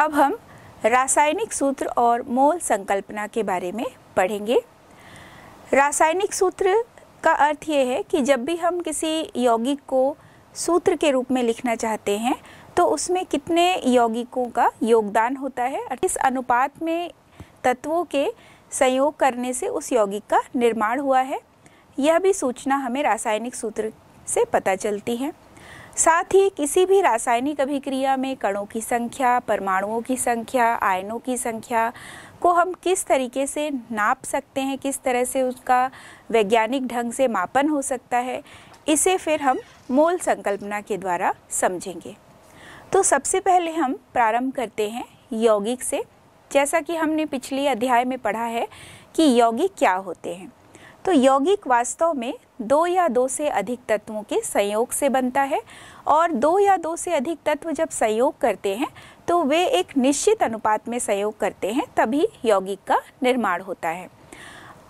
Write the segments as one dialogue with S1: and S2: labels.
S1: अब हम रासायनिक सूत्र और मोल संकल्पना के बारे में पढ़ेंगे रासायनिक सूत्र का अर्थ ये है कि जब भी हम किसी यौगिक को सूत्र के रूप में लिखना चाहते हैं तो उसमें कितने यौगिकों का योगदान होता है किस अनुपात में तत्वों के संयोग करने से उस यौगिक का निर्माण हुआ है यह भी सूचना हमें रासायनिक सूत्र से पता चलती है साथ ही किसी भी रासायनिक अभिक्रिया में कणों की संख्या परमाणुओं की संख्या आयनों की संख्या को हम किस तरीके से नाप सकते हैं किस तरह से उसका वैज्ञानिक ढंग से मापन हो सकता है इसे फिर हम मोल संकल्पना के द्वारा समझेंगे तो सबसे पहले हम प्रारंभ करते हैं यौगिक से जैसा कि हमने पिछले अध्याय में पढ़ा है कि यौगिक क्या होते हैं तो यौगिक वास्तव में दो या दो से अधिक तत्वों के संयोग से बनता है और दो या दो से अधिक तत्व जब संयोग करते हैं तो वे एक निश्चित अनुपात में संयोग करते हैं तभी यौगिक का निर्माण होता है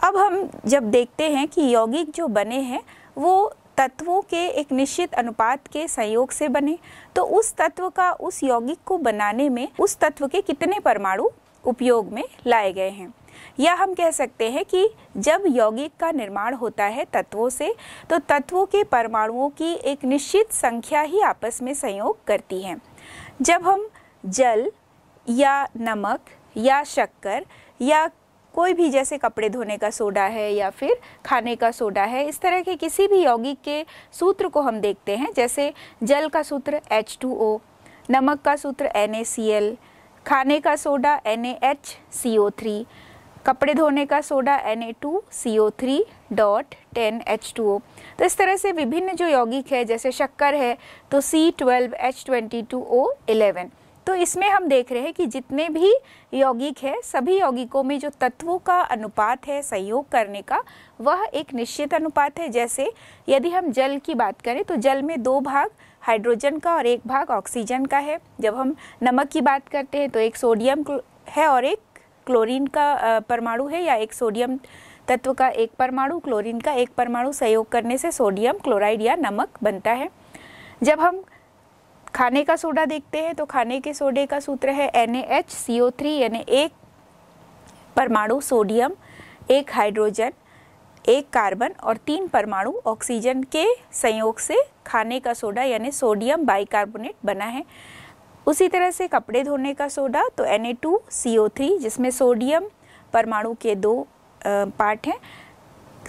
S1: अब हम जब देखते हैं कि यौगिक जो बने हैं वो तत्वों के एक निश्चित अनुपात के संयोग से बने तो उस तत्व का उस यौगिक को बनाने में उस तत्व के कितने परमाणु उपयोग में लाए गए हैं या हम कह सकते हैं कि जब यौगिक का निर्माण होता है तत्वों से तो तत्वों के परमाणुओं की एक निश्चित संख्या ही आपस में संयोग करती है जब हम जल या नमक या शक्कर या कोई भी जैसे कपड़े धोने का सोडा है या फिर खाने का सोडा है इस तरह के किसी भी यौगिक के सूत्र को हम देखते हैं जैसे जल का सूत्र H2O, नमक का सूत्र NaCl, खाने का सोडा NaHCO3, कपड़े धोने का soda N A two C O three dot ten H two O तो इस तरह से विभिन्न जो यौगिक है जैसे शक्कर है तो C twelve H twenty two O eleven तो इसमें हम देख रहे हैं कि जितने भी यौगिक है सभी यौगिकों में जो तत्वों का अनुपात है सहयोग करने का वह एक निश्चित अनुपात है जैसे यदि हम जल की बात करें तो जल में दो भाग हाइड्रोजन का और एक भाग ऑक्सीजन का है जब हम नमक की बात करते हैं तो एक सोडियम है और एक क्लोरीन का परमाणु है या एक सोडियम तत्व का एक परमाणु क्लोरीन का एक परमाणु सहयोग करने से सोडियम क्लोराइड या नमक बनता है जब हम खाने का सोडा देखते हैं तो खाने के सोडे का सूत्र है N H C O three यानी एक परमाणु सोडियम एक हाइड्रोजन एक कार्बन और तीन परमाणु ऑक्सीजन के संयोग से खाने का सोडा यानी सोडियम बाइकार्बोनेट बना है उसी तरह से कपड़े धोने का सोडा तो थ्री जिसमें सोडियम परमाणु के दो पार्ट हैं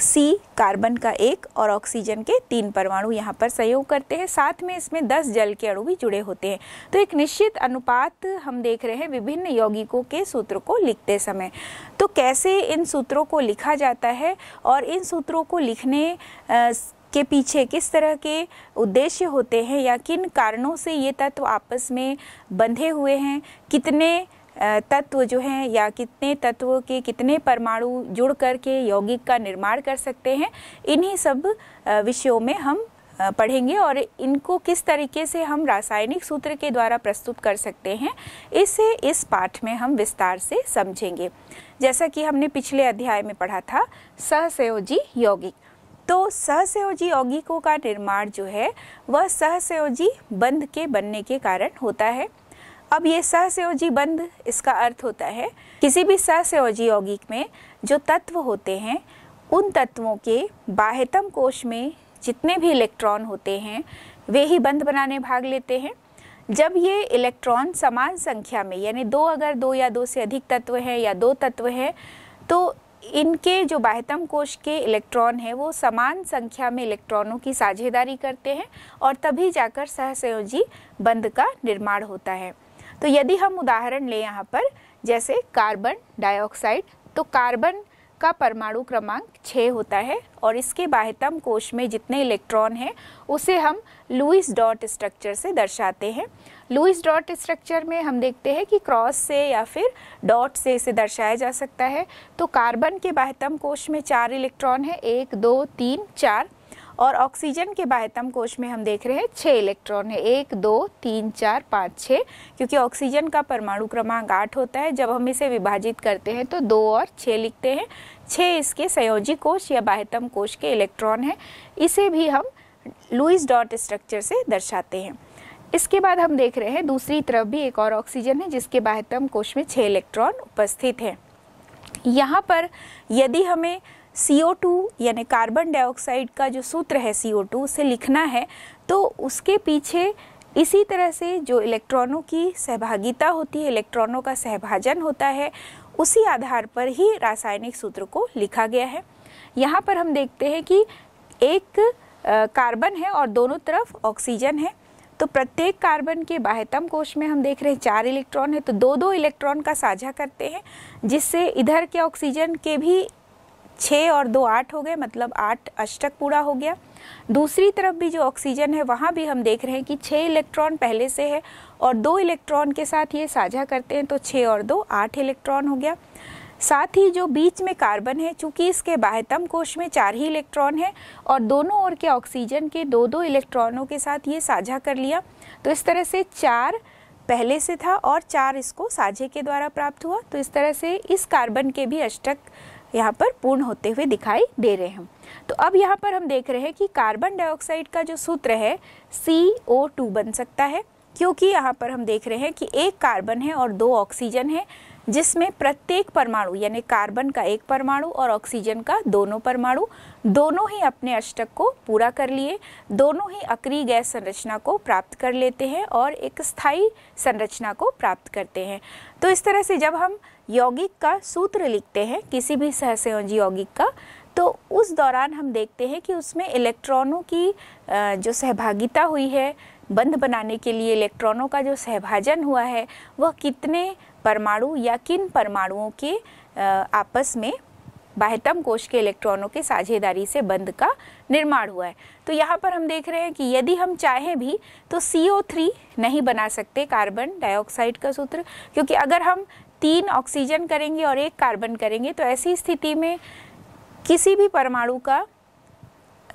S1: सी कार्बन का एक और ऑक्सीजन के तीन परमाणु यहाँ पर सहयोग करते हैं साथ में इसमें दस जल के अणु भी जुड़े होते हैं तो एक निश्चित अनुपात हम देख रहे हैं विभिन्न यौगिकों के सूत्रों को लिखते समय तो कैसे इन सूत्रों को लिखा जाता है और इन सूत्रों को लिखने के पीछे किस तरह के उद्देश्य होते हैं या किन कारणों से ये तत्व आपस में बंधे हुए हैं कितने तत्व जो हैं या कितने तत्वों के कितने परमाणु जुड़ कर के यौगिक का निर्माण कर सकते हैं इन्हीं सब विषयों में हम पढ़ेंगे और इनको किस तरीके से हम रासायनिक सूत्र के द्वारा प्रस्तुत कर सकते हैं इसे इस पाठ में हम विस्तार से समझेंगे जैसा कि हमने पिछले अध्याय में पढ़ा था सहसयोजी यौगिक तो सहसयोजी यौगिकों का निर्माण जो है वह सहसयोजी बंध के बनने के कारण होता है अब ये सहसयोजी बंध इसका अर्थ होता है किसी भी सहसयोजी यौगिक में जो तत्व होते हैं उन तत्वों के बाह्यतम कोश में जितने भी इलेक्ट्रॉन होते हैं वे ही बंध बनाने भाग लेते हैं जब ये इलेक्ट्रॉन समान संख्या में यानी दो अगर दो या दो से अधिक तत्व हैं या दो तत्व हैं तो इनके जो बाह्यतम कोश के इलेक्ट्रॉन हैं वो समान संख्या में इलेक्ट्रॉनों की साझेदारी करते हैं और तभी जाकर सहसंयोजी बंद का निर्माण होता है तो यदि हम उदाहरण लें यहाँ पर जैसे कार्बन डाइऑक्साइड तो कार्बन इसका परमाणु क्रमांक छः होता है और इसके बाह्यतम कोश में जितने इलेक्ट्रॉन हैं उसे हम लुइस डॉट स्ट्रक्चर से दर्शाते हैं लुइस डॉट स्ट्रक्चर में हम देखते हैं कि क्रॉस से या फिर डॉट से इसे दर्शाया जा सकता है तो कार्बन के बाह्यतम कोश में चार इलेक्ट्रॉन है एक दो तीन चार और ऑक्सीजन के बाह्यतम कोष में हम देख रहे हैं छः इलेक्ट्रॉन है एक दो तीन चार पाँच छः क्योंकि ऑक्सीजन का परमाणु क्रमांक आठ होता है जब हम इसे विभाजित करते हैं तो दो और छः लिखते हैं छः इसके संयोजी कोष या बाह्यतम कोष के इलेक्ट्रॉन हैं इसे भी हम लुइस डॉट स्ट्रक्चर से दर्शाते हैं इसके बाद हम देख रहे हैं दूसरी तरफ भी एक और ऑक्सीजन है जिसके बाह्यतम कोष में छः इलेक्ट्रॉन उपस्थित हैं यहाँ पर यदि हमें CO2 यानी कार्बन डाइऑक्साइड का जो सूत्र है CO2 उसे लिखना है तो उसके पीछे इसी तरह से जो इलेक्ट्रॉनों की सहभागिता होती है इलेक्ट्रॉनों का सहभाजन होता है उसी आधार पर ही रासायनिक सूत्र को लिखा गया है यहाँ पर हम देखते हैं कि एक कार्बन है और दोनों तरफ ऑक्सीजन है तो प्रत्येक कार्बन के बाह्यतम कोश में हम देख रहे हैं चार इलेक्ट्रॉन है तो दो दो इलेक्ट्रॉन का साझा करते हैं जिससे इधर के ऑक्सीजन के भी छः और दो आठ हो गए मतलब आठ अष्टक पूरा हो गया दूसरी तरफ भी जो ऑक्सीजन है वहाँ भी हम देख रहे हैं कि छः इलेक्ट्रॉन पहले से है और दो इलेक्ट्रॉन के साथ ये साझा करते हैं तो छः और दो आठ इलेक्ट्रॉन हो गया साथ ही जो बीच में कार्बन है चूंकि इसके बाह्यतम कोश में चार ही इलेक्ट्रॉन है और दोनों ओर के ऑक्सीजन के दो दो इलेक्ट्रॉनों के साथ ये साझा कर लिया तो इस तरह से चार पहले से था और चार इसको साझे के द्वारा प्राप्त हुआ तो इस तरह से इस कार्बन के भी अष्टक यहाँ पर पूर्ण होते हुए दिखाई दे रहे हैं तो अब यहाँ पर हम देख रहे हैं कि कार्बन डाइऑक्साइड का जो सूत्र है सी ओ टू बन सकता है क्योंकि यहाँ पर हम देख रहे हैं कि एक कार्बन है और दो ऑक्सीजन है जिसमें प्रत्येक परमाणु यानी कार्बन का एक परमाणु और ऑक्सीजन का दोनों परमाणु दोनों ही अपने अष्टक को पूरा कर लिए दोनों ही अक्री गैस संरचना को प्राप्त कर लेते हैं और एक स्थायी संरचना को प्राप्त करते हैं तो इस तरह से जब हम यौगिक का सूत्र लिखते हैं किसी भी सहसंयोजी यौगिक का तो उस दौरान हम देखते हैं कि उसमें इलेक्ट्रॉनों की जो सहभागिता हुई है बंध बनाने के लिए इलेक्ट्रॉनों का जो सहभाजन हुआ है वह कितने परमाणु या किन परमाणुओं के आपस में बाह्यतम कोश के इलेक्ट्रॉनों के साझेदारी से बंध का निर्माण हुआ है तो यहाँ पर हम देख रहे हैं कि यदि हम चाहें भी तो CO3 नहीं बना सकते कार्बन डाइऑक्साइड का सूत्र क्योंकि अगर हम तीन ऑक्सीजन करेंगे और एक कार्बन करेंगे तो ऐसी स्थिति में किसी भी परमाणु का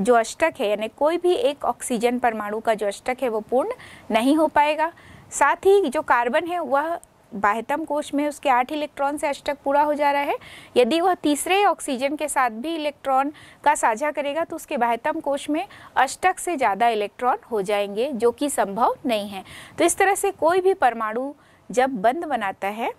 S1: जो अष्टक है यानी कोई भी एक ऑक्सीजन परमाणु का जो अष्टक है वो पूर्ण नहीं हो पाएगा साथ ही जो कार्बन है वह बाह्यतम कोष में उसके आठ इलेक्ट्रॉन से अष्टक पूरा हो जा रहा है यदि वह तीसरे ऑक्सीजन के साथ भी इलेक्ट्रॉन का साझा करेगा तो उसके बाह्यतम कोश में अष्टक से ज़्यादा इलेक्ट्रॉन हो जाएंगे जो कि संभव नहीं है तो इस तरह से कोई भी परमाणु जब बंद बनाता है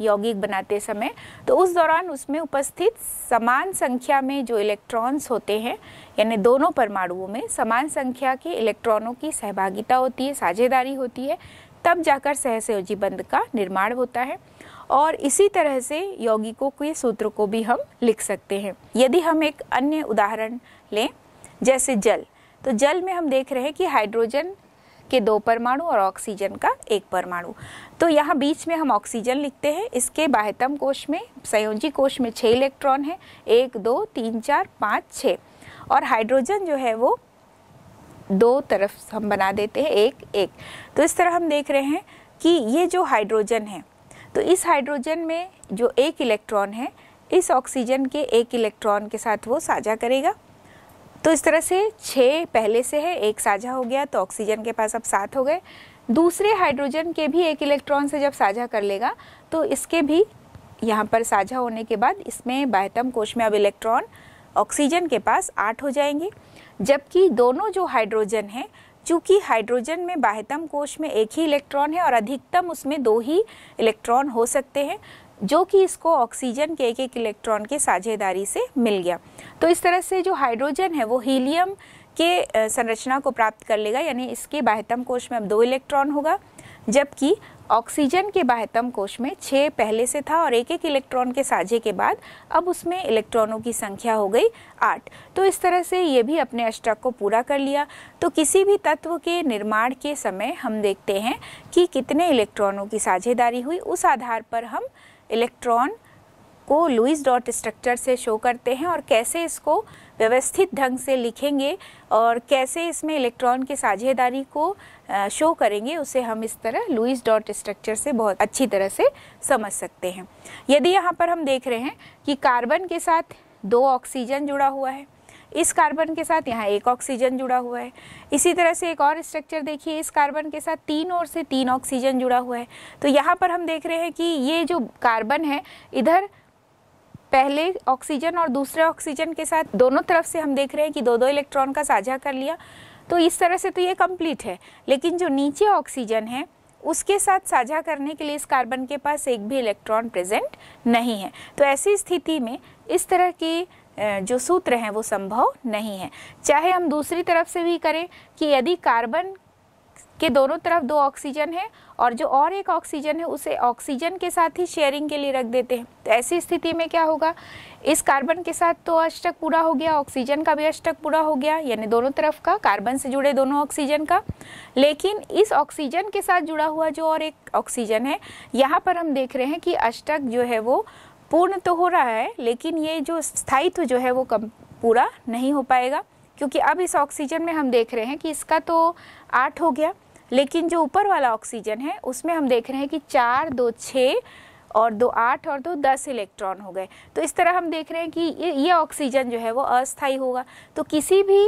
S1: यौगिक बनाते समय तो उस दौरान उसमें उपस्थित समान संख्या में जो इलेक्ट्रॉन्स होते हैं यानी दोनों परमाणुओं में समान संख्या के इलेक्ट्रॉनों की सहभागिता होती है साझेदारी होती है तब जाकर सहसयोजी बंध का निर्माण होता है और इसी तरह से यौगिकों के सूत्र को भी हम लिख सकते हैं यदि हम एक अन्य उदाहरण लें जैसे जल तो जल में हम देख रहे हैं कि हाइड्रोजन के दो परमाणु और ऑक्सीजन का एक परमाणु तो यहाँ बीच में हम ऑक्सीजन लिखते हैं इसके बाह्यतम कोश में संयोजी कोश में छः इलेक्ट्रॉन है एक दो तीन चार पाँच छः और हाइड्रोजन जो है वो दो तरफ हम बना देते हैं एक एक तो इस तरह हम देख रहे हैं कि ये जो हाइड्रोजन है तो इस हाइड्रोजन में जो एक इलेक्ट्रॉन है इस ऑक्सीजन के एक इलेक्ट्रॉन के साथ वो साझा करेगा तो इस तरह से छः पहले से है एक साझा हो गया तो ऑक्सीजन के पास अब सात हो गए दूसरे हाइड्रोजन के भी एक इलेक्ट्रॉन से जब साझा कर लेगा तो इसके भी यहाँ पर साझा होने के बाद इसमें बाहतम कोश में अब इलेक्ट्रॉन ऑक्सीजन के पास आठ हो जाएंगे जबकि दोनों जो हाइड्रोजन हैं चूँकि हाइड्रोजन में बाह्यतम कोश में एक ही इलेक्ट्रॉन है और अधिकतम उसमें दो ही इलेक्ट्रॉन हो सकते हैं जो कि इसको ऑक्सीजन के एक एक इलेक्ट्रॉन के साझेदारी से मिल गया तो इस तरह से जो हाइड्रोजन है वो हीलियम के संरचना को प्राप्त कर लेगा यानी इसके बाह्यतम कोश में अब दो इलेक्ट्रॉन होगा जबकि ऑक्सीजन के बाह्यतम कोश में छः पहले से था और एक एक इलेक्ट्रॉन के साझे के बाद अब उसमें इलेक्ट्रॉनों की संख्या हो गई आठ तो इस तरह से ये भी अपने अष्टक को पूरा कर लिया तो किसी भी तत्व के निर्माण के समय हम देखते हैं कि कितने इलेक्ट्रॉनों की साझेदारी हुई उस आधार पर हम इलेक्ट्रॉन को लुइस डॉट स्ट्रक्चर से शो करते हैं और कैसे इसको व्यवस्थित ढंग से लिखेंगे और कैसे इसमें इलेक्ट्रॉन की साझेदारी को शो करेंगे उसे हम इस तरह लुइस डॉट स्ट्रक्चर से बहुत अच्छी तरह से समझ सकते हैं यदि यहाँ पर हम देख रहे हैं कि कार्बन के साथ दो ऑक्सीजन जुड़ा हुआ है इस कार्बन के साथ यहाँ एक ऑक्सीजन जुड़ा हुआ है इसी तरह से एक और स्ट्रक्चर देखिए इस कार्बन के साथ तीन और से तीन ऑक्सीजन जुड़ा हुआ है तो यहाँ पर हम देख रहे हैं कि ये जो कार्बन है इधर पहले ऑक्सीजन और दूसरे ऑक्सीजन के साथ दोनों तरफ से हम देख रहे हैं कि दो दो इलेक्ट्रॉन का साझा कर लिया तो इस तरह से तो ये कंप्लीट है लेकिन जो नीचे ऑक्सीजन है उसके साथ साझा करने के लिए इस कार्बन के पास एक भी इलेक्ट्रॉन प्रेजेंट नहीं है तो ऐसी स्थिति में इस तरह की जो सूत्र हैं वो संभव नहीं है चाहे हम दूसरी तरफ से भी करें कि यदि कार्बन के दोनों तरफ दो ऑक्सीजन है और जो और एक ऑक्सीजन है उसे ऑक्सीजन के साथ ही शेयरिंग के लिए रख देते हैं तो ऐसी स्थिति में क्या होगा इस कार्बन के साथ तो अष्टक पूरा हो गया ऑक्सीजन का भी अष्टक पूरा हो गया यानी दोनों तरफ का कार्बन से जुड़े दोनों ऑक्सीजन का लेकिन इस ऑक्सीजन के साथ जुड़ा हुआ जो और एक ऑक्सीजन है यहाँ पर हम देख रहे हैं कि अष्टक जो है वो पूर्ण तो हो रहा है लेकिन ये जो स्थायित्व जो है वो कम पूरा नहीं हो पाएगा क्योंकि अब इस ऑक्सीजन में हम देख रहे हैं कि इसका तो आठ हो गया लेकिन जो ऊपर वाला ऑक्सीजन है उसमें हम देख रहे हैं कि चार दो छः और दो आठ और दो दस इलेक्ट्रॉन हो गए तो इस तरह हम देख रहे हैं कि ये ऑक्सीजन जो है वो अस्थाई होगा तो किसी भी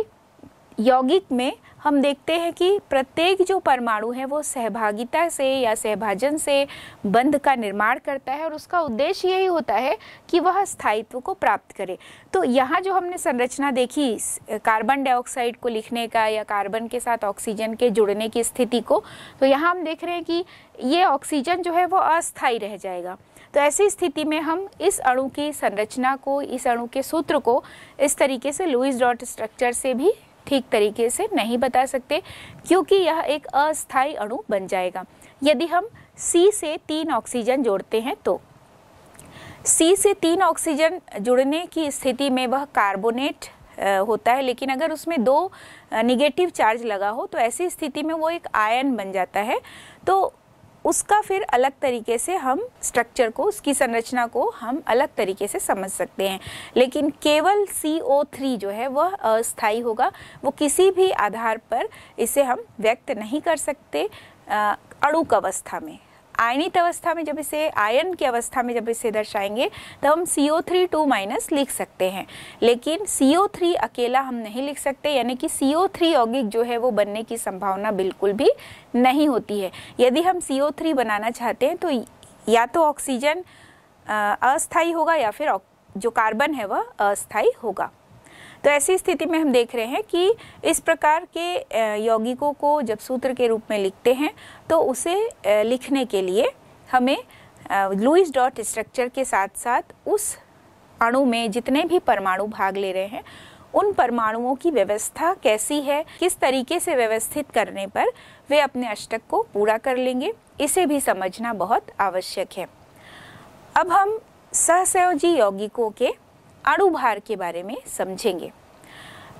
S1: यौगिक में हम देखते हैं कि प्रत्येक जो परमाणु है वो सहभागिता से या सहभाजन से बंध का निर्माण करता है और उसका उद्देश्य यही होता है कि वह स्थायित्व को प्राप्त करे तो यहाँ जो हमने संरचना देखी कार्बन डाइऑक्साइड को लिखने का या कार्बन के साथ ऑक्सीजन के जुड़ने की स्थिति को तो यहाँ हम देख रहे हैं कि ये ऑक्सीजन जो है वो अस्थायी रह जाएगा तो ऐसी स्थिति में हम इस अणु की संरचना को इस अणु के सूत्र को इस तरीके से लुइस डॉट स्ट्रक्चर से भी ठीक तरीके से नहीं बता सकते क्योंकि यह एक अस्थायी अणु बन जाएगा यदि हम सी से तीन ऑक्सीजन जोड़ते हैं तो सी से तीन ऑक्सीजन जुड़ने की स्थिति में वह कार्बोनेट होता है लेकिन अगर उसमें दो निगेटिव चार्ज लगा हो तो ऐसी स्थिति में वो एक आयन बन जाता है तो उसका फिर अलग तरीके से हम स्ट्रक्चर को उसकी संरचना को हम अलग तरीके से समझ सकते हैं लेकिन केवल CO3 जो है वह अस्थायी होगा वो किसी भी आधार पर इसे हम व्यक्त नहीं कर सकते अड़ुक अवस्था में आयनित अवस्था में जब इसे आयन की अवस्था में जब इसे दर्शाएंगे तो हम C O three two minus लिख सकते हैं लेकिन सी ओ थ्री अकेला हम नहीं लिख सकते यानी कि सी ओ थ्री यौगिक जो है वो बनने की संभावना बिल्कुल भी नहीं होती है यदि हम सी ओ थ्री बनाना चाहते हैं तो या तो ऑक्सीजन अस्थायी होगा या फिर जो कार्बन है वह अस्थाई होगा तो ऐसी स्थिति में हम देख रहे हैं कि इस प्रकार के यौगिकों को जब सूत्र के रूप में लिखते हैं तो उसे लिखने के लिए हमें लुइस डॉट स्ट्रक्चर के साथ साथ उस अणु में जितने भी परमाणु भाग ले रहे हैं उन परमाणुओं की व्यवस्था कैसी है किस तरीके से व्यवस्थित करने पर वे अपने अष्टक को पूरा कर लेंगे इसे भी समझना बहुत आवश्यक है अब हम सहसयोजी यौगिकों के अणु भार के बारे में समझेंगे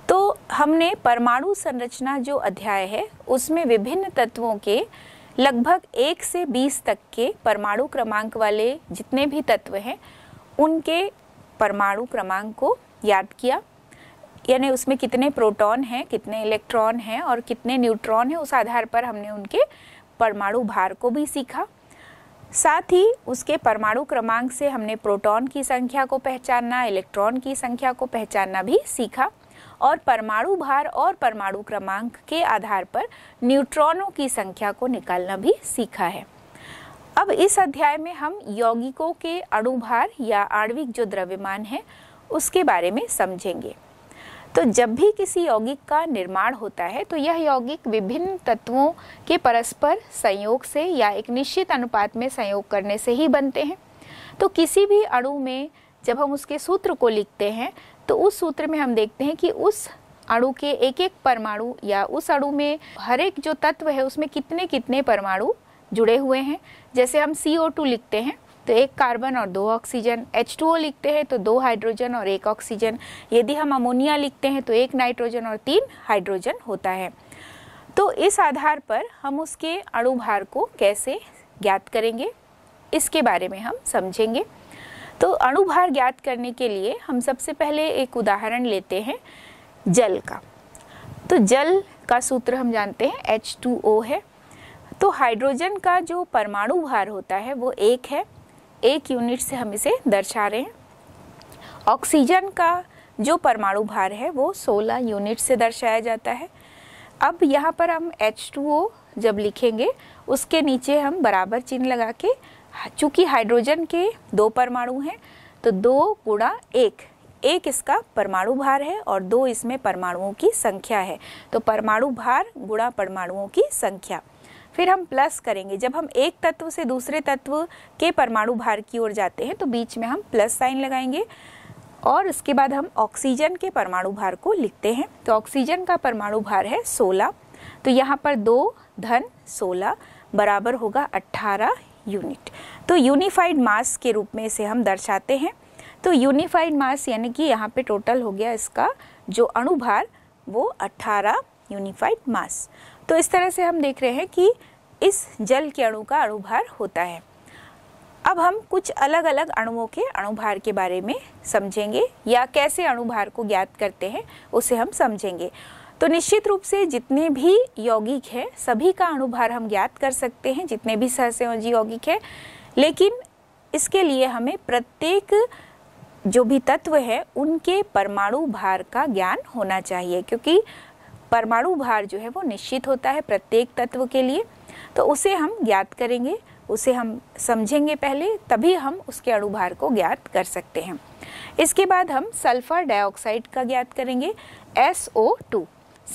S1: तो हमने परमाणु संरचना जो अध्याय है उसमें विभिन्न तत्वों के लगभग एक से बीस तक के परमाणु क्रमांक वाले जितने भी तत्व हैं उनके परमाणु क्रमांक को याद किया यानी उसमें कितने प्रोटॉन हैं कितने इलेक्ट्रॉन हैं और कितने न्यूट्रॉन हैं उस आधार पर हमने उनके परमाणु भार को भी सीखा साथ ही उसके परमाणु क्रमांक से हमने प्रोटॉन की संख्या को पहचानना इलेक्ट्रॉन की संख्या को पहचानना भी सीखा और परमाणु भार और परमाणु क्रमांक के आधार पर न्यूट्रॉनों की संख्या को निकालना भी सीखा है अब इस अध्याय में हम यौगिकों के अणुभार या आणविक जो द्रव्यमान है उसके बारे में समझेंगे तो जब भी किसी यौगिक का निर्माण होता है तो यह यौगिक विभिन्न तत्वों के परस्पर संयोग से या एक निश्चित अनुपात में संयोग करने से ही बनते हैं तो किसी भी अणु में जब हम उसके सूत्र को लिखते हैं तो उस सूत्र में हम देखते हैं कि उस अणु के एक एक परमाणु या उस अणु में हर एक जो तत्व है उसमें कितने कितने परमाणु जुड़े हुए हैं जैसे हम टू लिखते हैं तो एक कार्बन और दो ऑक्सीजन H2O लिखते हैं तो दो हाइड्रोजन और एक ऑक्सीजन यदि हम अमोनिया लिखते हैं तो एक नाइट्रोजन और तीन हाइड्रोजन होता है तो इस आधार पर हम उसके अणुभार को कैसे ज्ञात करेंगे इसके बारे में हम समझेंगे तो अणुभार ज्ञात करने के लिए हम सबसे पहले एक उदाहरण लेते हैं जल का तो जल का सूत्र हम जानते हैं H2O है तो हाइड्रोजन का जो परमाणु भार होता है वो एक है एक यूनिट से हम इसे दर्शा रहे हैं ऑक्सीजन का जो परमाणु भार है वो 16 यूनिट से दर्शाया जाता है अब यहाँ पर हम H2O जब लिखेंगे उसके नीचे हम बराबर चिन्ह लगा के चूँकि हाइड्रोजन के दो परमाणु हैं तो दो गुणा एक एक इसका परमाणु भार है और दो इसमें परमाणुओं की संख्या है तो परमाणु भार गुणा परमाणुओं की संख्या फिर हम प्लस करेंगे जब हम एक तत्व से दूसरे तत्व के परमाणु भार की ओर जाते हैं तो बीच में हम प्लस साइन लगाएंगे और उसके बाद हम ऑक्सीजन के परमाणु भार को लिखते हैं तो ऑक्सीजन का परमाणु भार है 16 तो यहाँ पर दो धन 16 बराबर होगा 18 यूनिट तो यूनिफाइड मास के रूप में इसे हम दर्शाते हैं तो यूनिफाइड मास यानी कि यहाँ पे टोटल हो गया इसका जो अणुभार वो 18 यूनिफाइड मास तो इस तरह से हम देख रहे हैं कि इस जल के अणु का अणुभार होता है अब हम कुछ अलग अलग अणुओं के अणुभार के बारे में समझेंगे या कैसे अणुभार को ज्ञात करते हैं उसे हम समझेंगे तो निश्चित रूप से जितने भी यौगिक हैं सभी का अणुभार हम ज्ञात कर सकते हैं जितने भी सहसंयोजी यौगिक है लेकिन इसके लिए हमें प्रत्येक जो भी तत्व है उनके परमाणु भार का ज्ञान होना चाहिए क्योंकि परमाणु भार जो है वो निश्चित होता है प्रत्येक तत्व के लिए तो उसे हम ज्ञात करेंगे उसे हम समझेंगे पहले तभी हम उसके अणुभार को ज्ञात कर सकते हैं इसके बाद हम सल्फर डाइऑक्साइड का ज्ञात करेंगे टू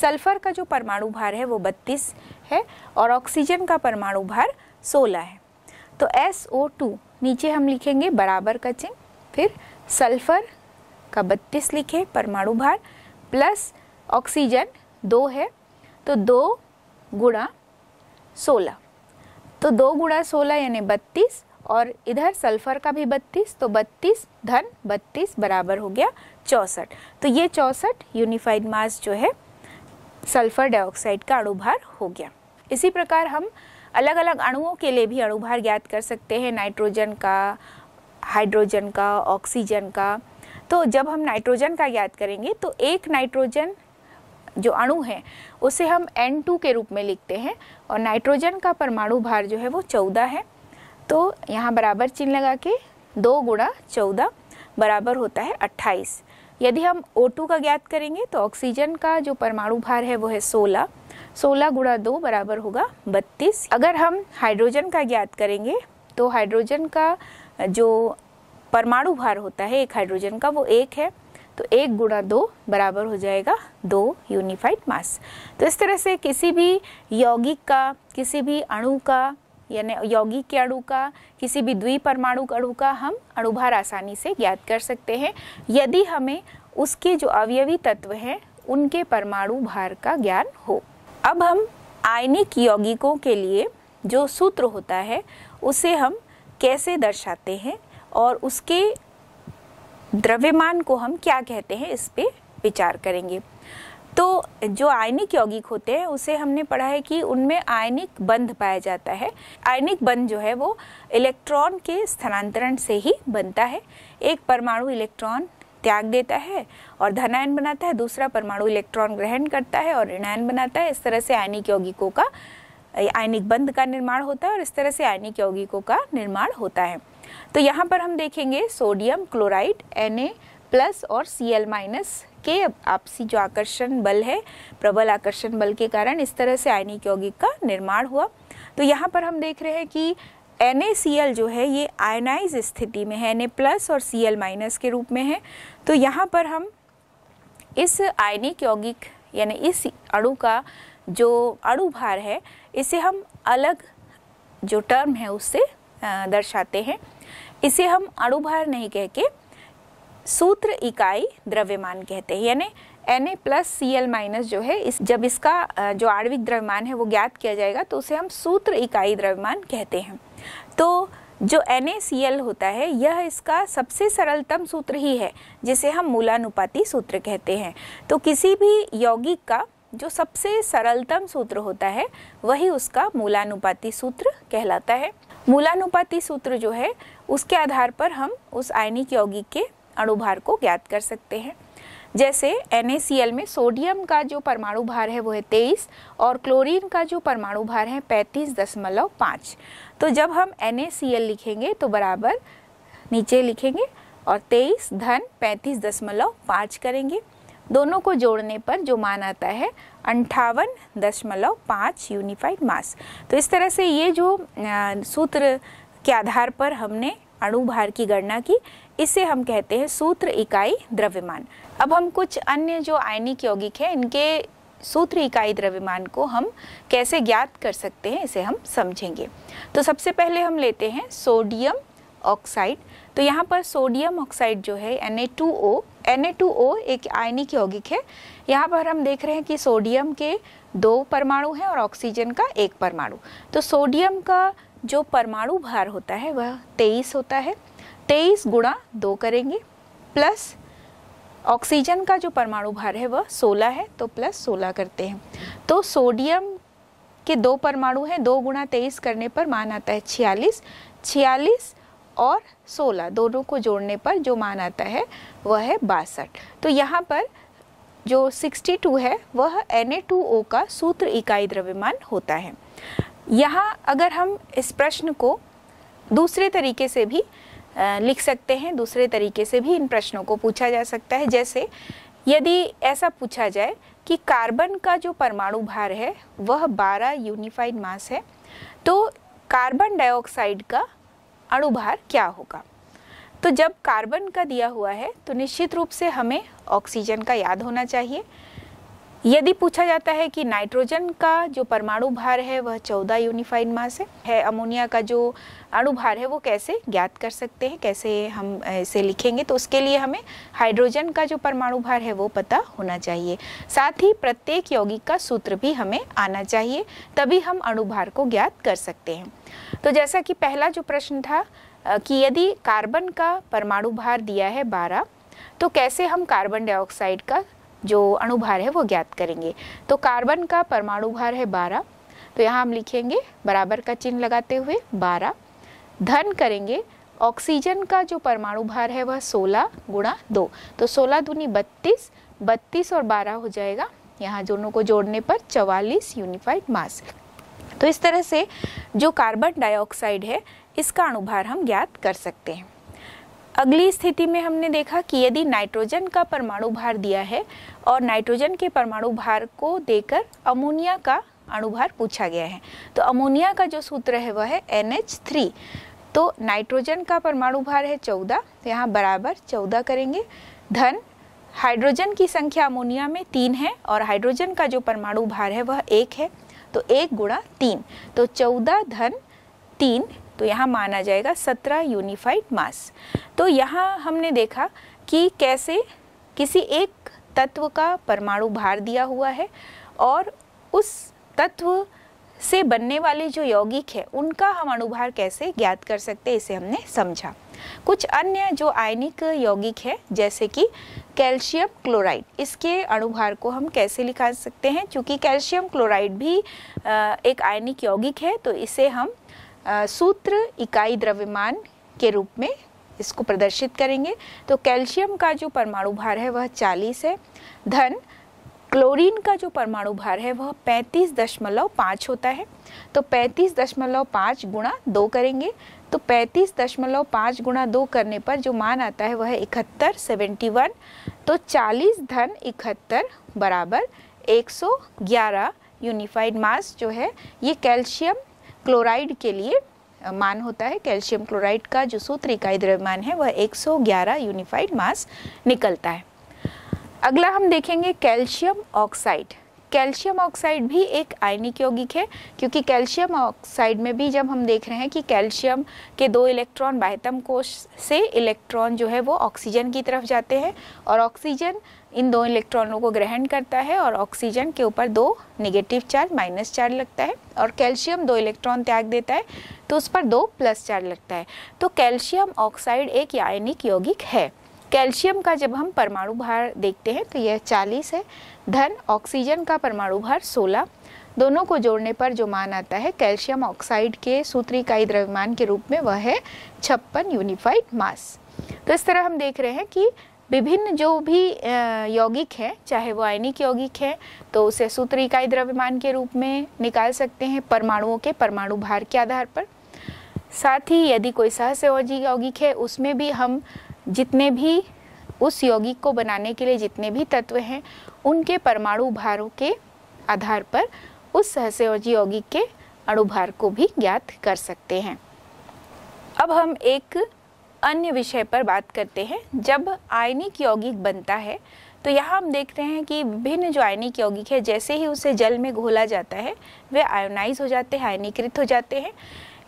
S1: सल्फर का जो परमाणु भार है वो 32 है और ऑक्सीजन का परमाणु भार 16 है तो टू नीचे हम लिखेंगे बराबर का चिन्ह फिर सल्फर का 32 लिखे परमाणु भार प्लस ऑक्सीजन दो है तो दो गुणा सोलह तो दो गुणा सोलह यानी बत्तीस और इधर सल्फर का भी बत्तीस तो बत्तीस धन बत्तीस बराबर हो गया चौंसठ तो ये चौंसठ यूनिफाइड मास जो है सल्फर डाइऑक्साइड का अणुभार हो गया इसी प्रकार हम अलग अलग अणुओं के लिए भी अणुभार ज्ञात कर सकते हैं नाइट्रोजन का हाइड्रोजन का ऑक्सीजन का तो जब हम नाइट्रोजन का ज्ञात करेंगे तो एक नाइट्रोजन जो अणु है उसे हम N2 के रूप में लिखते हैं और नाइट्रोजन का परमाणु भार जो है वो चौदह है तो यहाँ बराबर चिन्ह लगा के दो गुणा चौदह बराबर होता है अट्ठाईस यदि हम O2 का ज्ञात करेंगे तो ऑक्सीजन का जो परमाणु भार है वो है 16 16 गुणा दो बराबर होगा 32 अगर हम हाइड्रोजन का ज्ञात करेंगे तो हाइड्रोजन का जो परमाणु भार होता है एक हाइड्रोजन का वो एक है तो एक गुणा दो बराबर हो जाएगा दो यूनिफाइड मास तो इस तरह से किसी भी यौगिक का किसी भी अणु का यानी यौगिक के अणु का किसी भी द्विपरमाणु अणु का हम अणुभार आसानी से ज्ञात कर सकते हैं यदि हमें उसके जो अवयवी तत्व हैं उनके परमाणु भार का ज्ञान हो अब हम आयनिक यौगिकों के लिए जो सूत्र होता है उसे हम कैसे दर्शाते हैं और उसके द्रव्यमान को हम क्या कहते हैं इस पर विचार करेंगे तो जो आयनिक यौगिक होते हैं उसे हमने पढ़ा है कि उनमें आयनिक बंध पाया जाता है आयनिक बंध जो है वो इलेक्ट्रॉन के स्थानांतरण से ही बनता है एक परमाणु इलेक्ट्रॉन त्याग देता है और धनायन बनाता है दूसरा परमाणु इलेक्ट्रॉन ग्रहण करता है और ऋणायन बनाता है इस तरह से आयनिक यौगिकों का आयनिक बंध का निर्माण होता है और इस तरह से आयनिक यौगिकों का निर्माण होता है तो यहाँ पर हम देखेंगे सोडियम क्लोराइड एन प्लस और सी एल माइनस के आपसी जो आकर्षण बल है प्रबल आकर्षण बल के कारण इस तरह से आयनिक यौगिक का निर्माण हुआ तो यहाँ पर हम देख रहे हैं कि एन जो है ये आयनाइज स्थिति में है एन प्लस और सी एल माइनस के रूप में है तो यहाँ पर हम इस आयनिक यौगिक यानी इस अणु का जो अणु भार है इसे हम अलग जो टर्म है उससे दर्शाते हैं इसे हम अणुभार नहीं कह के सूत्र इकाई द्रव्यमान कहते हैं यानी N A plus C L minus जो है इस जब इसका जो आणविक द्रव्यमान है वो ज्ञात किया जाएगा तो उसे हम सूत्र इकाई द्रव्यमान कहते हैं तो जो एल होता है यह इसका सबसे सरलतम सूत्र ही है जिसे हम मूलानुपाती सूत्र कहते हैं तो किसी भी यौगिक का जो सबसे सरलतम सूत्र होता है वही उसका मूलानुपाति सूत्र कहलाता है मूलानुपाति सूत्र जो है उसके आधार पर हम उस आयनिक यौगिक के अणुभार को ज्ञात कर सकते हैं जैसे एन में सोडियम का जो परमाणु भार है वो है तेईस और क्लोरीन का जो परमाणु भार है पैंतीस दशमलव पाँच तो जब हम एन लिखेंगे तो बराबर नीचे लिखेंगे और तेईस धन पैंतीस दशमलव पाँच करेंगे दोनों को जोड़ने पर जो मान आता है अंठावन दशमलव पाँच यूनिफाइड मास तो इस तरह से ये जो सूत्र के आधार पर हमने अणुभार की गणना की इसे हम कहते हैं सूत्र इकाई द्रव्यमान अब हम कुछ अन्य जो आयनिक यौगिक हैं इनके सूत्र इकाई द्रव्यमान को हम कैसे ज्ञात कर सकते हैं इसे हम समझेंगे तो सबसे पहले हम लेते हैं सोडियम ऑक्साइड तो यहाँ पर सोडियम ऑक्साइड जो है Na2O Na2O एक आयनिक यौगिक है यहाँ पर हम देख रहे हैं कि सोडियम के दो परमाणु हैं और ऑक्सीजन का एक परमाणु तो सोडियम का जो परमाणु भार होता है वह 23 होता है 23 गुणा दो करेंगे प्लस ऑक्सीजन का जो परमाणु भार है वह 16 है तो प्लस 16 करते हैं तो सोडियम के दो परमाणु हैं दो गुणा तेईस करने पर मान आता है छियालीस छियालीस और 16 दोनों को जोड़ने पर जो मान आता है वह है बासठ तो यहाँ पर जो 62 है वह Na2O का सूत्र इकाई द्रव्यमान होता है यहाँ अगर हम इस प्रश्न को दूसरे तरीके से भी लिख सकते हैं दूसरे तरीके से भी इन प्रश्नों को पूछा जा सकता है जैसे यदि ऐसा पूछा जाए कि कार्बन का जो परमाणु भार है वह 12 यूनिफाइड मास है तो कार्बन डाइऑक्साइड का अणुभार क्या होगा तो जब कार्बन का दिया हुआ है तो निश्चित रूप से हमें ऑक्सीजन का याद होना चाहिए यदि पूछा जाता है कि नाइट्रोजन का जो परमाणु भार है वह 14 यूनिफाइड मास है, है अमोनिया का जो अणु भार है वो कैसे ज्ञात कर सकते हैं कैसे हम इसे लिखेंगे तो उसके लिए हमें हाइड्रोजन का जो परमाणु भार है वो पता होना चाहिए साथ ही प्रत्येक यौगिक का सूत्र भी हमें आना चाहिए तभी हम अणुभार को ज्ञात कर सकते हैं तो जैसा कि पहला जो प्रश्न था कि यदि कार्बन का परमाणु भार दिया है 12 तो कैसे हम कार्बन डाइऑक्साइड का जो अणुभार है वो ज्ञात करेंगे तो कार्बन का परमाणु भार है बारह तो यहाँ हम लिखेंगे बराबर का चिन्ह लगाते हुए बारह धन करेंगे ऑक्सीजन का जो परमाणु भार है वह 16 गुणा दो तो 16 धुनी 32, 32 और 12 हो जाएगा यहाँ दोनों को जोड़ने पर 44 यूनिफाइड मास तो इस तरह से जो कार्बन डाइऑक्साइड है इसका अणुभार हम ज्ञात कर सकते हैं अगली स्थिति में हमने देखा कि यदि नाइट्रोजन का परमाणु भार दिया है और नाइट्रोजन के परमाणु भार को देकर अमोनिया का अणुभार पूछा गया है तो अमोनिया का जो सूत्र है वह है NH3 तो नाइट्रोजन का परमाणु भार है 14 तो यहाँ बराबर 14 करेंगे धन हाइड्रोजन की संख्या अमोनिया में तीन है और हाइड्रोजन का जो परमाणु भार है वह एक है तो एक गुणा तीन तो चौदह धन तीन तो यहाँ माना जाएगा सत्रह यूनिफाइड मास तो यहाँ हमने देखा कि कैसे किसी एक तत्व का परमाणु भार दिया हुआ है और उस तत्व से बनने वाले जो यौगिक है उनका हम अनुभार कैसे ज्ञात कर सकते हैं इसे हमने समझा कुछ अन्य जो आयनिक यौगिक है जैसे कि कैल्शियम क्लोराइड इसके अनुभार को हम कैसे लिखा सकते हैं क्योंकि कैल्शियम क्लोराइड भी एक आयनिक यौगिक है तो इसे हम सूत्र इकाई द्रव्यमान के रूप में इसको प्रदर्शित करेंगे तो कैल्शियम का जो परमाणु भार है वह 40 है धन क्लोरीन का जो परमाणु भार है वह 35.5 होता है तो 35.5 गुणा दो करेंगे तो 35.5 गुणा दो करने पर जो मान आता है वह है इकहत्तर सेवेंटी वन तो 40 धन इकहत्तर बराबर 111 यूनिफाइड मास जो है ये कैल्शियम क्लोराइड के लिए मान होता है कैल्शियम क्लोराइड का जो सूत्र इकाई द्रव्यमान है वह 111 यूनिफाइड मास निकलता है अगला हम देखेंगे कैल्शियम ऑक्साइड कैल्शियम ऑक्साइड भी एक आयनिक यौगिक है क्योंकि कैल्शियम ऑक्साइड में भी जब हम देख रहे हैं कि कैल्शियम के दो इलेक्ट्रॉन बाह्यतम कोश से इलेक्ट्रॉन जो है वो ऑक्सीजन की तरफ जाते हैं और ऑक्सीजन इन दो इलेक्ट्रॉनों को ग्रहण करता है और ऑक्सीजन के ऊपर दो नेगेटिव चार्ज माइनस चार्ज लगता है और कैल्शियम दो इलेक्ट्रॉन त्याग देता है तो उस पर दो प्लस चार्ज लगता है तो कैल्शियम ऑक्साइड एक आयनिक यौगिक है कैल्शियम का जब हम परमाणु भार देखते हैं तो यह 40 है धन ऑक्सीजन का परमाणु भार 16 दोनों को जोड़ने पर जो मान आता है कैल्शियम ऑक्साइड के सूत्री इकाई द्रव्यमान के रूप में वह है छप्पन यूनिफाइड मास तो इस तरह हम देख रहे हैं कि विभिन्न जो भी यौगिक है चाहे वो आयनिक यौगिक है तो उसे सूत्र इकाई द्रव्यमान के रूप में निकाल सकते हैं परमाणुओं के परमाणु भार के आधार पर साथ ही यदि कोई सहसयोजी यौगिक है उसमें भी हम जितने भी उस यौगिक को बनाने के लिए जितने भी तत्व हैं उनके परमाणु भारों के आधार पर उस सहसयोजी यौगिक के अणुभार को भी ज्ञात कर सकते हैं अब हम एक अन्य विषय पर बात करते हैं जब आयनिक यौगिक बनता है तो यहाँ हम देखते हैं कि विभिन्न जो आयनिक यौगिक है जैसे ही उसे जल में घोला जाता है वे आयोनाइज हो जाते हैं आयनीकृत हो जाते हैं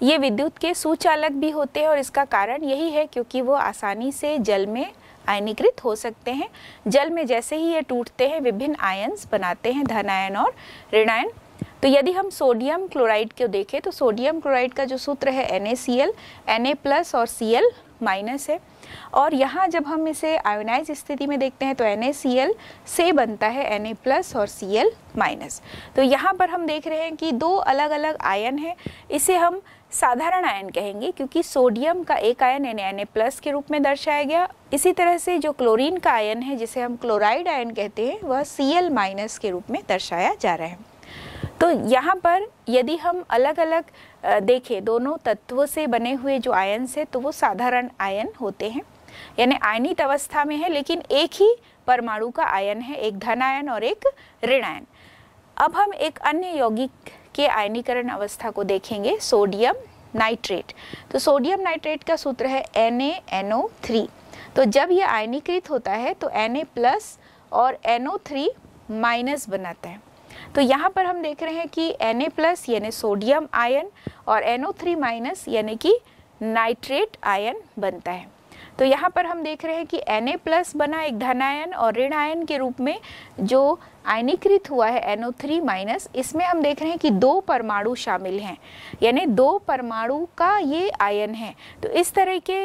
S1: ये विद्युत के सुचालक भी होते हैं और इसका कारण यही है क्योंकि वो आसानी से जल में आयनीकृत हो सकते हैं जल में जैसे ही ये टूटते हैं विभिन्न आयन्स बनाते हैं धनायन और ऋणायन तो यदि हम सोडियम क्लोराइड को देखें तो सोडियम क्लोराइड का जो सूत्र है N A C L N A plus और सी एल माइनस है और यहाँ जब हम इसे आयोनाइज स्थिति में देखते हैं तो एन ए सी एल से बनता है एन ए प्लस और सी एल माइनस तो यहाँ पर हम देख रहे हैं कि दो अलग अलग आयन हैं इसे हम साधारण आयन कहेंगे क्योंकि सोडियम का एक आयन एन एन प्लस के रूप में दर्शाया गया इसी तरह से जो क्लोरीन का आयन है जिसे हम क्लोराइड आयन कहते हैं वह सी एल माइनस के रूप में दर्शाया जा रहा है तो यहाँ पर यदि हम अलग अलग देखें दोनों तत्वों से बने हुए जो आयन्स से तो वो साधारण आयन होते हैं यानी आयनित अवस्था में है लेकिन एक ही परमाणु का आयन है एक धन आयन और एक ऋण आयन अब हम एक अन्य यौगिक के आयनीकरण अवस्था को देखेंगे सोडियम नाइट्रेट तो सोडियम नाइट्रेट का सूत्र है एन ए थ्री तो जब यह आयनीकृत होता है तो एन ए प्लस और थ्री माइनस बनाता है तो यहाँ पर हम देख रहे हैं कि Na प्लस यानी सोडियम आयन और NO3 माइनस यानी कि नाइट्रेट आयन बनता है तो यहाँ पर हम देख रहे हैं कि Na प्लस बना एक धनायन और ऋण आयन के रूप में जो आयनीकृत हुआ है NO3 माइनस इसमें हम देख रहे हैं कि दो परमाणु शामिल हैं यानी दो परमाणु का ये आयन है तो इस तरह के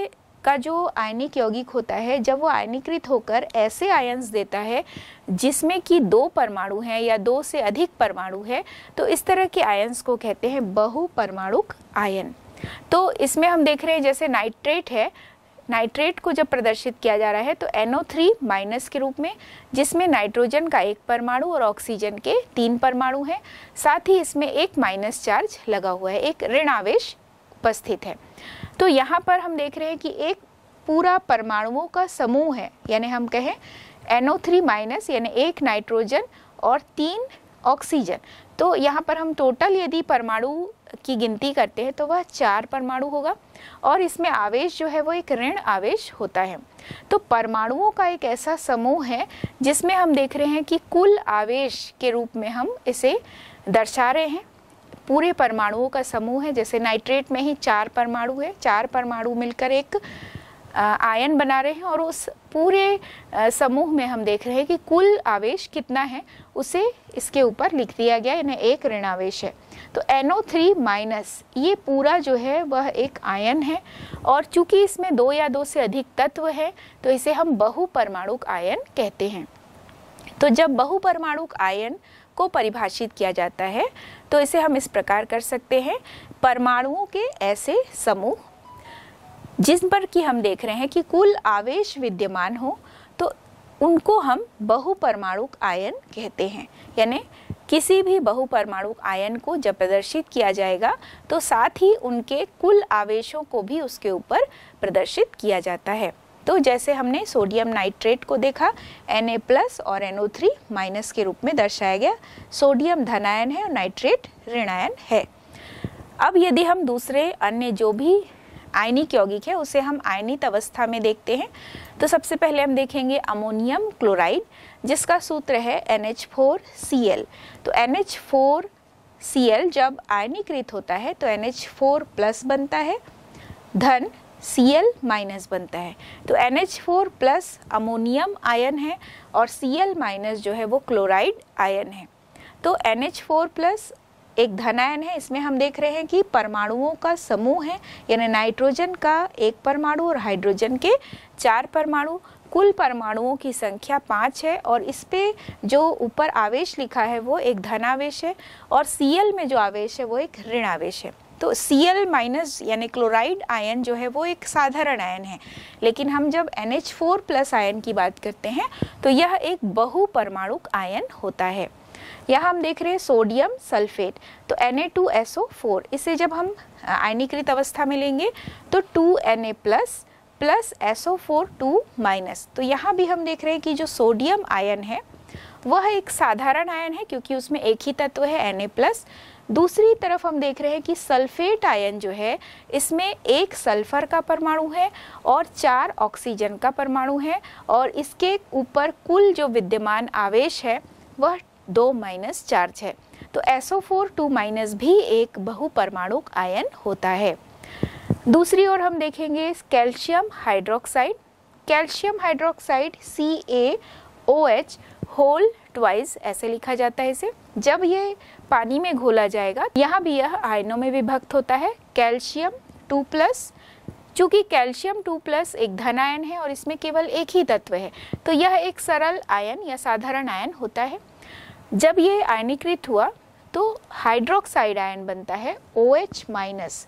S1: का जो आयनिक यौगिक होता है जब वो आयनीकृत होकर ऐसे आयंस देता है जिसमें कि दो परमाणु हैं या दो से अधिक परमाणु है तो इस तरह के आयंस को कहते हैं बहु परमाणुक आयन तो इसमें हम देख रहे हैं जैसे नाइट्रेट है नाइट्रेट को जब प्रदर्शित किया जा रहा है तो NO3 माइनस के रूप में जिसमें नाइट्रोजन का एक परमाणु और ऑक्सीजन के तीन परमाणु हैं साथ ही इसमें एक माइनस चार्ज लगा हुआ है एक ऋण आवेश उपस्थित है तो यहाँ पर हम देख रहे हैं कि एक पूरा परमाणुओं का समूह है यानी हम कहें एनओ थ्री माइनस यानी एक नाइट्रोजन और तीन ऑक्सीजन तो यहाँ पर हम टोटल यदि परमाणु की गिनती करते हैं तो वह चार परमाणु होगा और इसमें आवेश जो है वो एक ऋण आवेश होता है तो परमाणुओं का एक ऐसा समूह है जिसमें हम देख रहे हैं कि कुल आवेश के रूप में हम इसे दर्शा रहे हैं पूरे परमाणुओं का समूह है जैसे नाइट्रेट में ही चार परमाणु है चार परमाणु मिलकर एक आयन बना रहे हैं और उस पूरे समूह में हम देख रहे हैं कि कुल आवेश कितना है उसे इसके ऊपर लिख दिया गया यानी एक ऋण आवेश है तो NO3 माइनस ये पूरा जो है वह एक आयन है और चूंकि इसमें दो या दो से अधिक तत्व है तो इसे हम बहु परमाणुक आयन कहते हैं तो जब बहु परमाणुक आयन को परिभाषित किया जाता है तो इसे हम इस प्रकार कर सकते हैं परमाणुओं के ऐसे समूह जिन पर कि हम देख रहे हैं कि कुल आवेश विद्यमान हो तो उनको हम बहुपरमाणु आयन कहते हैं यानी किसी भी बहुपरमाणु आयन को जब प्रदर्शित किया जाएगा तो साथ ही उनके कुल आवेशों को भी उसके ऊपर प्रदर्शित किया जाता है तो जैसे हमने सोडियम नाइट्रेट को देखा Na प्लस और NO3 माइनस के रूप में दर्शाया गया सोडियम धनायन है और नाइट्रेट ऋणायन है अब यदि हम दूसरे अन्य जो भी आयनिक यौगिक है उसे हम आयनित अवस्था में देखते हैं तो सबसे पहले हम देखेंगे अमोनियम क्लोराइड जिसका सूत्र है NH4Cl तो NH4Cl जब आयनीकृत होता है तो NH4 प्लस बनता है धन सी एल माइनस बनता है तो N H four plus ammonium ion है और सी एल माइनस जो है वो क्लोराइड आयन है तो एन एच फोर प्लस एक धनायन है इसमें हम देख रहे हैं कि परमाणुओं का समूह है यानी नाइट्रोजन का एक परमाणु और हाइड्रोजन के चार परमाणु कुल परमाणुओं की संख्या पाँच है और इस पे जो ऊपर आवेश लिखा है वो एक धनावेश है और एल में जो आवेश है वो एक ऋण आवेश है तो सी एल माइनस यानी क्लोराइड आयन जो है वो एक साधारण आयन है लेकिन हम जब N H four plus ion की बात करते हैं तो यह एक बहु परमाणु आयन होता है यह हम देख रहे हैं सोडियम सल्फेट तो N A two S O four इसे जब हम आयनीकृत अवस्था में लेंगे तो two N A plus plus four two minus तो यहाँ भी हम देख रहे हैं कि जो सोडियम आयन है वह एक साधारण आयन है क्योंकि उसमें एक ही तत्व है Na प्लस दूसरी तरफ हम देख रहे हैं कि सल्फेट आयन जो है इसमें एक सल्फर का परमाणु है और चार ऑक्सीजन का परमाणु है और इसके ऊपर कुल जो विद्यमान आवेश है वह दो माइनस चार्ज है तो एसओ फोर टू माइनस भी एक परमाणु आयन होता है दूसरी ओर हम देखेंगे calcium hydroxide calcium hydroxide C A O H whole twice ऐसे लिखा जाता है इसे जब ये पानी में घोला जाएगा यहाँ भी यह आयनों में विभक्त होता है कैल्शियम टू प्लस चूँकि कैल्शियम टू प्लस एक धन आयन है और इसमें केवल एक ही तत्व है तो यह एक सरल आयन या साधारण आयन होता है जब ये आयनीकृत हुआ तो हाइड्रोक्साइड आयन बनता है ओ OH माइनस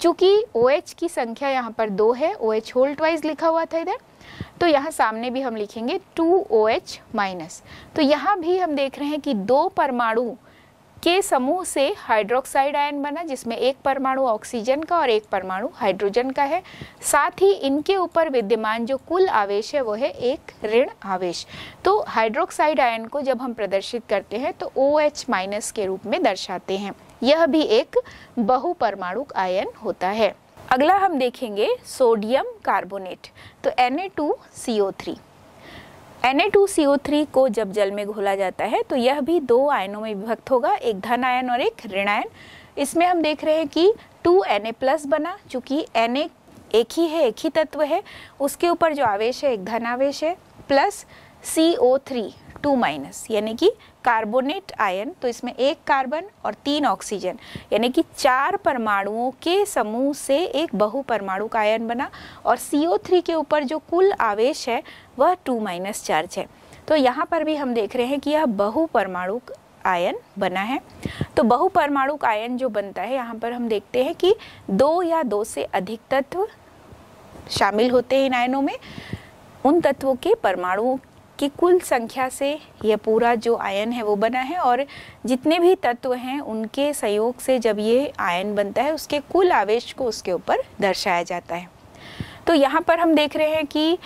S1: चूँकि ओ OH की संख्या यहाँ पर दो है ओ एच होल्ड वाइज लिखा हुआ था इधर तो यहाँ सामने भी हम लिखेंगे टू ओ एच माइनस तो यहाँ भी हम देख रहे हैं कि दो परमाणु के समूह से हाइड्रोक्साइड आयन बना जिसमें एक परमाणु ऑक्सीजन का और एक परमाणु हाइड्रोजन का है साथ ही इनके ऊपर विद्यमान जो कुल आवेश है वो है एक ऋण आवेश तो हाइड्रोक्साइड आयन को जब हम प्रदर्शित करते हैं तो ओ OH माइनस के रूप में दर्शाते हैं यह भी एक परमाणु आयन होता है अगला हम देखेंगे सोडियम कार्बोनेट तो Na2CO3 Na2CO3 को जब जल में घोला जाता है तो यह भी दो आयनों में विभक्त होगा एक धन आयन और एक ऋण आयन इसमें हम देख रहे हैं कि 2Na प्लस बना चूँकि Na एक ही है एक ही तत्व है उसके ऊपर जो आवेश है एक धन आवेश है plus C O three two minus यानी कि कार्बोनेट आयन तो इसमें एक कार्बन और तीन ऑक्सीजन यानी कि चार परमाणुओं के समूह से एक बहुपरमाणु का आयन बना और सी थ्री के ऊपर जो कुल आवेश है वह टू माइनस चार्ज है तो यहाँ पर भी हम देख रहे हैं कि यह बहुपरमाणु आयन बना है तो बहुपरमाणु आयन जो बनता है यहाँ पर हम देखते हैं कि दो या दो से अधिक तत्व शामिल होते हैं इन आयनों में उन तत्वों के परमाणुओं कि कुल संख्या से यह पूरा जो आयन है वो बना है और जितने भी तत्व हैं उनके सहयोग से जब ये आयन बनता है उसके कुल आवेश को उसके ऊपर दर्शाया जाता है तो यहाँ पर हम देख रहे हैं कि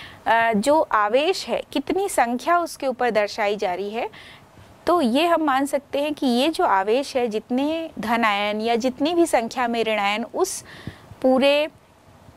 S1: जो आवेश है कितनी संख्या उसके ऊपर दर्शाई जा रही है तो ये हम मान सकते हैं कि ये जो आवेश है जितने धन आयन या जितनी भी संख्या में ऋणायन उस पूरे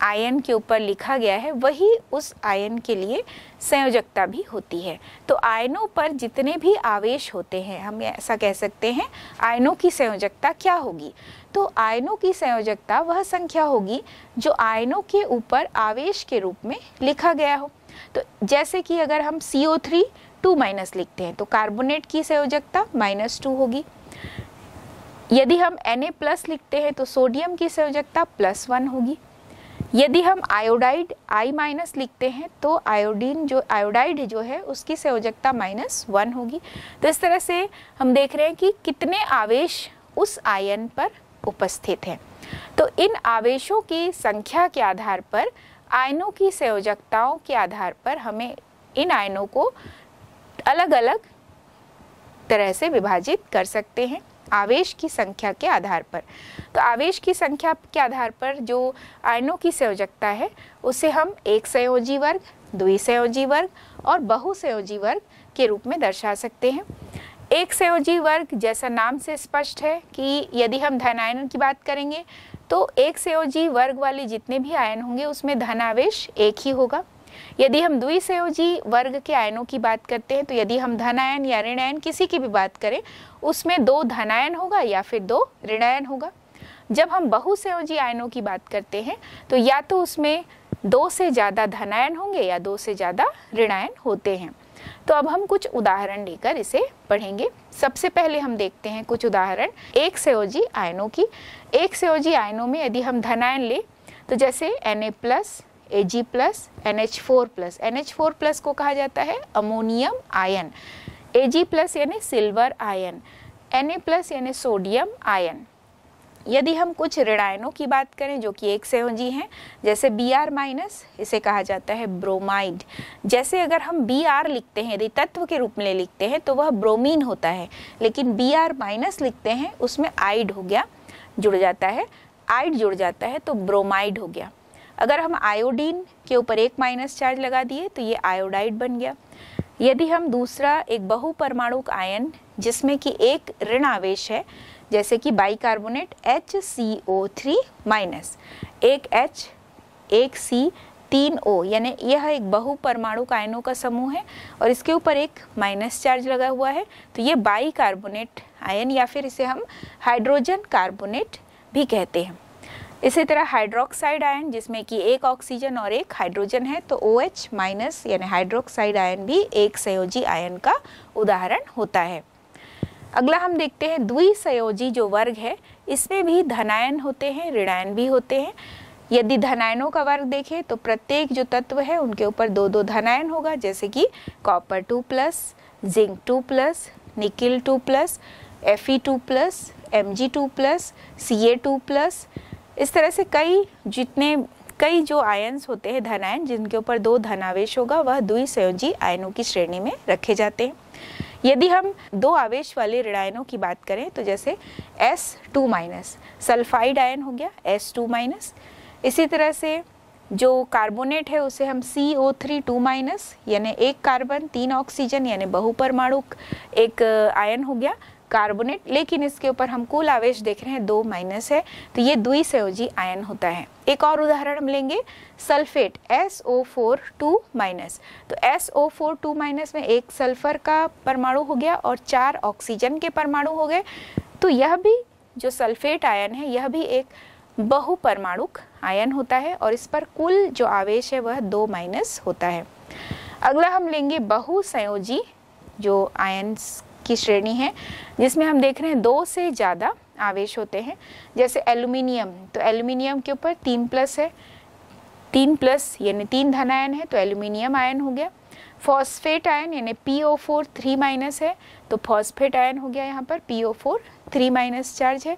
S1: आयन के ऊपर लिखा गया है वही उस आयन के लिए संयोजकता भी होती है तो आयनों पर जितने भी आवेश होते हैं हम ऐसा कह सकते हैं आयनों की संयोजकता क्या होगी तो आयनों की संयोजकता वह संख्या होगी जो आयनों के ऊपर आवेश के रूप में लिखा गया हो तो जैसे कि अगर हम C O three two minus लिखते हैं तो कार्बोनेट की संयोजकता माइनस टू होगी यदि हम Na प्लस लिखते हैं तो सोडियम की संयोजकता प्लस वन होगी यदि हम आयोडाइड आई माइनस लिखते हैं तो आयोडीन जो आयोडाइड जो है उसकी संयोजकता माइनस वन होगी तो इस तरह से हम देख रहे हैं कि कितने आवेश उस आयन पर उपस्थित हैं तो इन आवेशों की संख्या के आधार पर आयनों की संयोजकताओं के आधार पर हमें इन आयनों को अलग अलग तरह से विभाजित कर सकते हैं आवेश की संख्या के आधार पर तो आवेश की संख्या के आधार पर जो आयनों की संयोजकता है उसे हम एक संयोजी वर्ग द्विसंयोजी वर्ग और बहुसंयोजी वर्ग के रूप में दर्शा सकते हैं एक संयोजी वर्ग जैसा नाम से स्पष्ट है कि यदि हम धन आयन की बात करेंगे तो एक संयोजी वर्ग वाले जितने भी आयन होंगे उसमें धन आवेश एक ही होगा यदि हम द्विसयोजी वर्ग के आयनों की बात करते हैं तो यदि हम धनायन या ऋणायन किसी की भी बात करें उसमें दो धनायन होगा या फिर दो ऋणायन होगा जब हम बहुसयोजी आयनों की बात करते हैं तो या तो उसमें दो से ज़्यादा धनायन होंगे या दो से ज़्यादा ऋणायन होते हैं तो अब हम कुछ उदाहरण लेकर इसे पढ़ेंगे सबसे पहले हम देखते हैं कुछ उदाहरण एक सयोजी आयनों की एक सयोजी आयनों में यदि हम धनायन लें तो जैसे Na Ag plus NH4 plus NH4 plus को कहा जाता है अमोनियम आयन Ag प्लस यानी सिल्वर आयन Na प्लस यानी सोडियम आयन यदि हम कुछ ऋणायनों की बात करें जो कि एक संयोजी हैं जैसे बी आर माइनस इसे कहा जाता है ब्रोमाइड जैसे अगर हम बी आर लिखते हैं यदि तत्व के रूप में लिखते हैं तो वह ब्रोमीन होता है लेकिन बी आर माइनस लिखते हैं उसमें आइड हो गया जुड़ जाता है आइड जुड़ जाता है तो ब्रोमाइड हो गया अगर हम आयोडीन के ऊपर एक माइनस चार्ज लगा दिए तो ये आयोडाइड बन गया यदि हम दूसरा एक बहुपरमाणुक आयन जिसमें कि एक ऋण आवेश है जैसे कि bicarbonate H C O three minus एक एच एक सी तीन ओ यानी यह एक बहुपरमाणुक आयनों का समूह है और इसके ऊपर एक माइनस चार्ज लगा हुआ है तो ये बाई कार्बोनेट आयन या फिर इसे हम हाइड्रोजन कार्बोनेट भी कहते हैं इसी तरह हाइड्रोक्साइड आयन जिसमें कि एक ऑक्सीजन और एक हाइड्रोजन है तो ओ OH माइनस यानी हाइड्रोक्साइड आयन भी एक संयोजी आयन का उदाहरण होता है अगला हम देखते हैं द्विसयोजी जो वर्ग है इसमें भी धनायन होते हैं ऋणायन भी होते हैं यदि धनायनों का वर्ग देखें तो प्रत्येक जो तत्व है उनके ऊपर दो दो धनायन होगा जैसे कि copper two plus zinc two plus nickel two plus F E two plus M G two plus C A two plus इस तरह से कई जितने कई जो आयन्स होते हैं धन आयन जिनके ऊपर दो धनावेश होगा वह दुई संयोजी आयनों की श्रेणी में रखे जाते हैं यदि हम दो आवेश वाले ऋणायनों की बात करें तो जैसे S two minus sulphide ion हो गया एस टू माइनस इसी तरह से जो कार्बोनेट है उसे हम C O three two minus यानी एक कार्बन तीन ऑक्सीजन यानी बहुपरमाणु एक आयन हो गया कार्बोनेट लेकिन इसके ऊपर हम कुल आवेश देख रहे हैं दो माइनस है तो ये दुई संयोजी आयन होता है एक और उदाहरण हम लेंगे sulphate S O four two minus तो S O four two minus में एक सल्फर का परमाणु हो गया और चार ऑक्सीजन के परमाणु हो गए तो यह भी जो सल्फेट आयन है यह भी एक बहुपरमाणुक आयन होता है और इस पर कुल जो आवेश है वह दो माइनस होता है अगला हम लेंगे बहुसंयोजी जो आयन्स की श्रेणी है जिसमें हम देख रहे हैं दो से ज़्यादा आवेश होते हैं जैसे एल्यूमिनियम तो एल्यूमिनियम के ऊपर तीन प्लस है तीन प्लस यानी तीन धनायन है तो एल्यूमिनियम आयन हो गया फॉस्फेट आयन यानी P O four three minus है तो फॉस्फेट आयन हो गया यहाँ पर P O four three minus charge है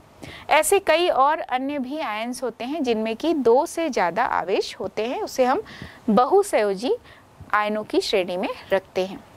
S1: ऐसे कई और अन्य भी आयन्स होते हैं जिनमें कि दो से ज़्यादा आवेश होते हैं उसे हम बहुसयोजी आयनों की श्रेणी में रखते हैं